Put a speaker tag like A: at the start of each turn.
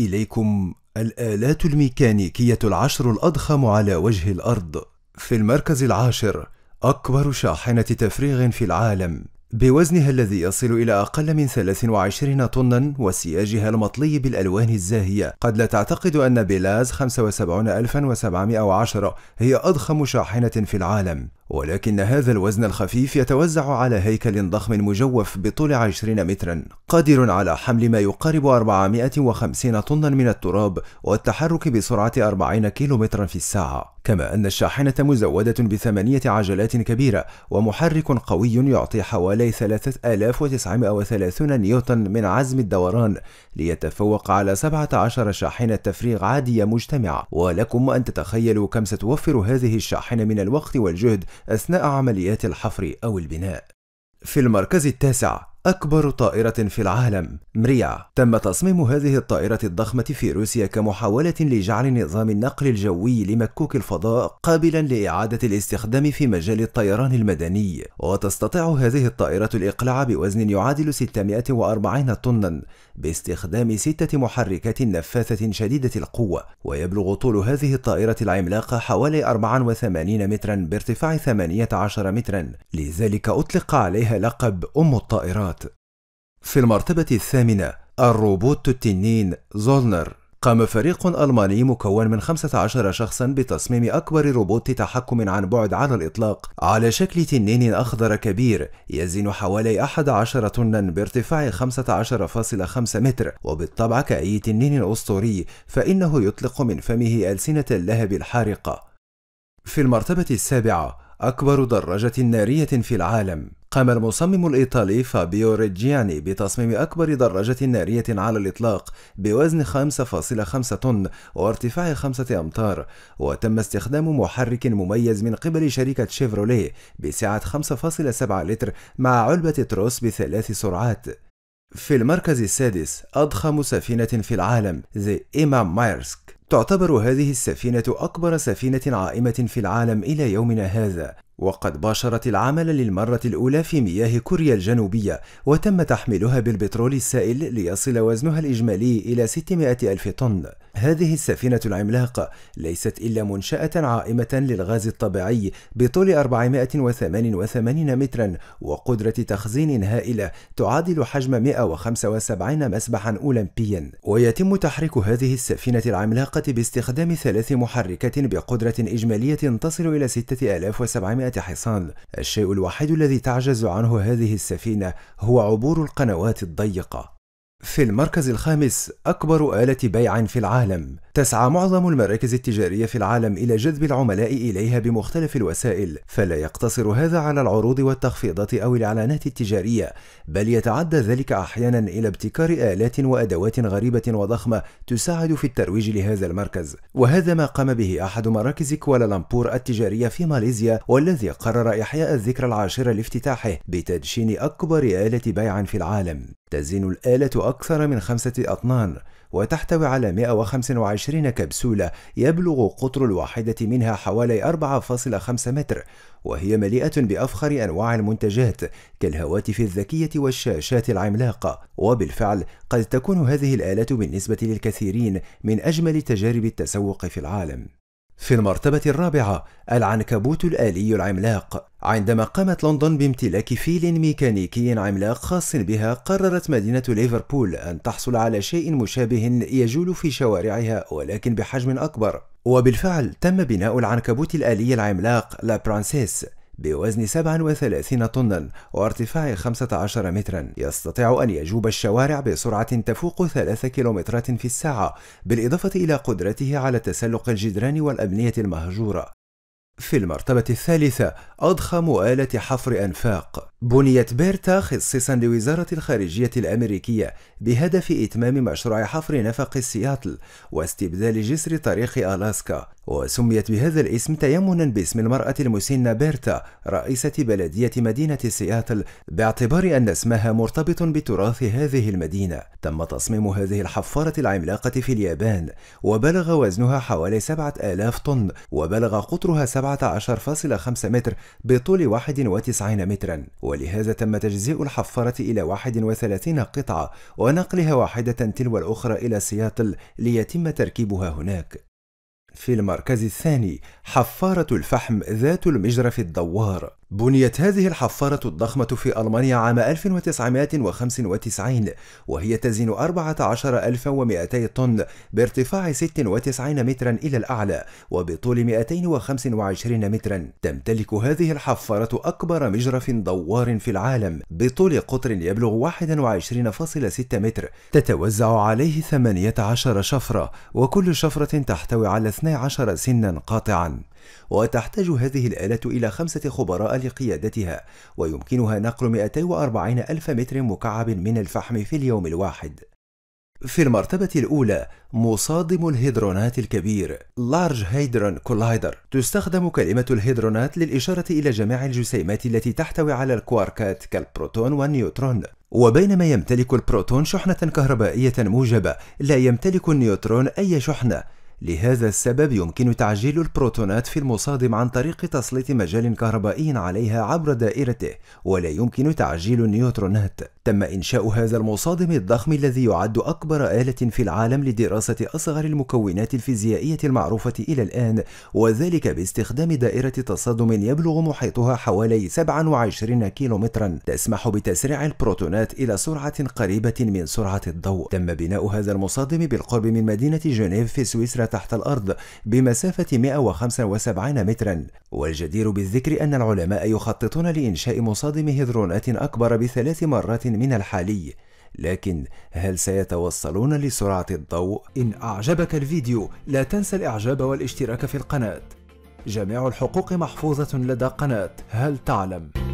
A: إليكم الآلات الميكانيكية العشر الأضخم على وجه الأرض في المركز العاشر أكبر شاحنة تفريغ في العالم بوزنها الذي يصل إلى أقل من 23 طنا وسياجها المطلي بالألوان الزاهية قد لا تعتقد أن بلاز 75710 هي أضخم شاحنة في العالم ولكن هذا الوزن الخفيف يتوزع على هيكل ضخم مجوف بطول 20 مترا قادر على حمل ما يقارب 450 طنا من التراب والتحرك بسرعة 40 كيلومترا في الساعة كما أن الشاحنة مزودة بثمانية عجلات كبيرة ومحرك قوي يعطي حوالي 3930 نيوتن من عزم الدوران ليتفوق على 17 شاحنة تفريغ عادية مجتمعة ولكم أن تتخيلوا كم ستوفر هذه الشاحنة من الوقت والجهد أثناء عمليات الحفر أو البناء في المركز التاسع أكبر طائرة في العالم مريع تم تصميم هذه الطائرة الضخمة في روسيا كمحاولة لجعل نظام النقل الجوي لمكوك الفضاء قابلا لإعادة الاستخدام في مجال الطيران المدني وتستطيع هذه الطائرة الإقلاع بوزن يعادل 640 طنا باستخدام ستة محركات نفاثة شديدة القوة ويبلغ طول هذه الطائرة العملاقة حوالي 84 مترا بارتفاع 18 مترا لذلك أطلق عليها لقب أم الطائرات في المرتبة الثامنة الروبوت التنين زولنر قام فريق ألماني مكون من 15 شخصا بتصميم أكبر روبوت تحكم عن بعد على الإطلاق على شكل تنين أخضر كبير يزن حوالي 11 طنا بارتفاع 15.5 متر وبالطبع كأي تنين أسطوري فإنه يطلق من فمه ألسنة اللهب الحارقة في المرتبة السابعة أكبر دراجة نارية في العالم قام المصمم الإيطالي فابيو ريجياني بتصميم أكبر دراجة نارية على الإطلاق بوزن 5.5 طن وارتفاع 5 أمتار وتم استخدام محرك مميز من قبل شركة شيفروليه بسعة 5.7 لتر مع علبة تروس بثلاث سرعات في المركز السادس أضخم سفينة في العالم The إيما مايرسك تعتبر هذه السفينة أكبر سفينة عائمة في العالم إلى يومنا هذا وقد باشرت العمل للمرة الأولى في مياه كوريا الجنوبية وتم تحميلها بالبترول السائل ليصل وزنها الإجمالي إلى 600 ألف طن هذه السفينة العملاقة ليست إلا منشأة عائمة للغاز الطبيعي بطول 488 مترا وقدرة تخزين هائلة تعادل حجم 175 مسبحا أولمبيا ويتم تحريك هذه السفينة العملاقة باستخدام ثلاث محركات بقدرة إجمالية تصل إلى 6700 حصان الشيء الوحيد الذي تعجز عنه هذه السفينه هو عبور القنوات الضيقه في المركز الخامس أكبر آلة بيعًا في العالم، تسعى بيع في العالم إلى جذب العملاء إليها بمختلف الوسائل، فلا يقتصر هذا على العروض والتخفيضات أو الإعلانات التجارية، بل يتعدى ذلك أحيانًا إلى ابتكار آلات وأدوات غريبة وضخمة تساعد في الترويج لهذا المركز، وهذا ما قام به أحد مراكز كوالالمبور التجارية في ماليزيا، والذي قرر إحياء الذكرى العاشرة لافتتاحه بتدشين أكبر آلة بيع في العالم. تزن الآلة أكثر من خمسة أطنان وتحتوي على 125 كبسولة يبلغ قطر الواحدة منها حوالي 4.5 متر وهي مليئة بأفخر أنواع المنتجات كالهواتف الذكية والشاشات العملاقة وبالفعل قد تكون هذه الآلة بالنسبة للكثيرين من أجمل تجارب التسوق في العالم في المرتبة الرابعة العنكبوت الآلي العملاق عندما قامت لندن بامتلاك فيل ميكانيكي عملاق خاص بها قررت مدينة ليفربول أن تحصل على شيء مشابه يجول في شوارعها ولكن بحجم أكبر وبالفعل تم بناء العنكبوت الآلي العملاق لا برانسيس بوزن 37 طنا وارتفاع 15 مترا يستطيع أن يجوب الشوارع بسرعة تفوق 3 كيلومترات في الساعة بالإضافة إلى قدرته على تسلق الجدران والأبنية المهجورة في المرتبة الثالثة أضخم آلة حفر أنفاق بنيت بيرتا خصيصا لوزارة الخارجية الأمريكية بهدف إتمام مشروع حفر نفق سياتل واستبدال جسر طريق ألاسكا وسميت بهذا الاسم تيمنا باسم المرأة المسنة بيرتا رئيسة بلدية مدينة سياتل باعتبار أن اسمها مرتبط بتراث هذه المدينة تم تصميم هذه الحفارة العملاقة في اليابان وبلغ وزنها حوالي 7000 طن وبلغ قطرها 17.5 متر بطول 91 مترا ولهذا تم تجزيء الحفارة إلى 31 قطعة ونقلها واحدة تلو الأخرى إلى سياتل ليتم تركيبها هناك في المركز الثاني حفارة الفحم ذات المجرف الدوار بنيت هذه الحفارة الضخمة في ألمانيا عام 1995 وهي تزن 14200 طن بارتفاع 96 مترا إلى الأعلى وبطول 225 مترا تمتلك هذه الحفارة أكبر مجرف دوار في العالم بطول قطر يبلغ 21.6 متر تتوزع عليه 18 شفرة وكل شفرة تحتوي على 12 سنا قاطعا وتحتاج هذه الآلة إلى خمسة خبراء لقيادتها ويمكنها نقل 240 ألف متر مكعب من الفحم في اليوم الواحد في المرتبة الأولى مصادم الهيدرونات الكبير Large Hadron Collider تستخدم كلمة الهيدرونات للإشارة إلى جميع الجسيمات التي تحتوي على الكواركات كالبروتون والنيوترون وبينما يمتلك البروتون شحنة كهربائية موجبة لا يمتلك النيوترون أي شحنة لهذا السبب يمكن تعجيل البروتونات في المصادم عن طريق تسليط مجال كهربائي عليها عبر دائرته ولا يمكن تعجيل النيوترونات تم إنشاء هذا المصادم الضخم الذي يعد أكبر آلة في العالم لدراسة أصغر المكونات الفيزيائية المعروفة إلى الآن وذلك باستخدام دائرة تصادم يبلغ محيطها حوالي 27 كيلومترا تسمح بتسريع البروتونات إلى سرعة قريبة من سرعة الضوء تم بناء هذا المصادم بالقرب من مدينة جنيف في سويسرا تحت الأرض بمسافة 175 مترا والجدير بالذكر أن العلماء يخططون لإنشاء مصادم هيدرونات أكبر بثلاث مرات من الحالي لكن هل سيتوصلون لسرعة الضوء؟ إن أعجبك الفيديو لا تنسى الإعجاب والاشتراك في القناة جميع الحقوق محفوظة لدى قناة هل تعلم؟